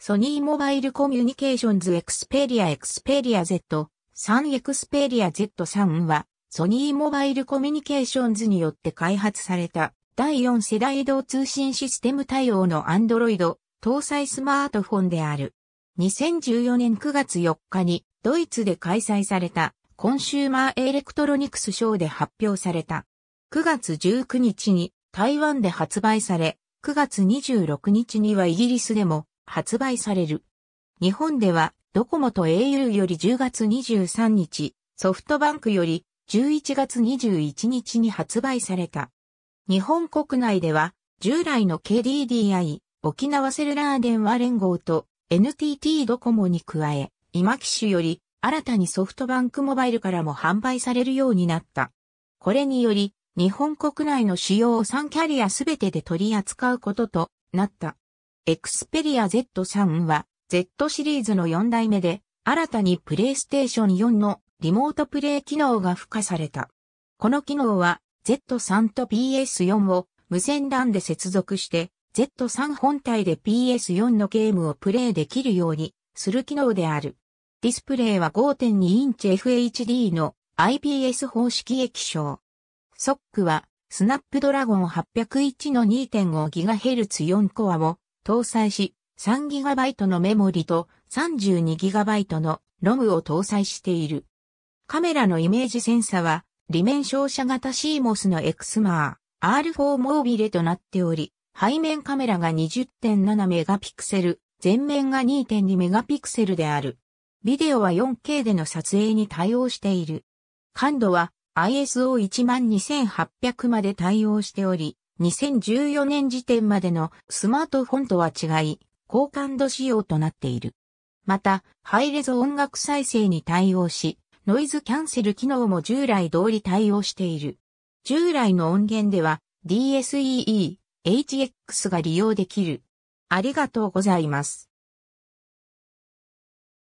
ソニーモバイルコミュニケーションズエクスペリアエクスペリア Z、3エクスペリア Z3 は、ソニーモバイルコミュニケーションズによって開発された、第4世代移動通信システム対応の Android、搭載スマートフォンである。2014年9月4日に、ドイツで開催された、コンシューマーエレクトロニクスショーで発表された。9月19日に台湾で発売され、9月26日にはイギリスでも発売される。日本では、ドコモと au より10月23日、ソフトバンクより11月21日に発売された。日本国内では、従来の KDDI、沖縄セルラー電話連合と NTT ドコモに加え、今機種より新たにソフトバンクモバイルからも販売されるようになった。これにより、日本国内の主要3キャリアすべてで取り扱うこととなった。エクスペリア Z3 は Z シリーズの4代目で、新たに PlayStation 4のリモートプレイ機能が付加された。この機能は Z3 と PS4 を無線 LAN で接続して Z3 本体で PS4 のゲームをプレイできるようにする機能である。ディスプレイは5.2インチ FHD の IPS 方式液晶。SOC はスナップドラゴン801の 2.5GHz4 コアを搭載し、3GB のメモリと 32GB のロムを搭載している。カメラのイメージセンサは、裏面照射型 CMOS の XMAR R4 モービレとなっており、背面カメラが 20.7MP、前面が 2.2MP である。ビデオは 4K での撮影に対応している。感度は ISO12800 まで対応しており、2014年時点までのスマートフォンとは違い、高感度仕様となっている。また、ハイレゾ音楽再生に対応し、ノイズキャンセル機能も従来通り対応している。従来の音源では DSEE、HX が利用できる。ありがとうございます。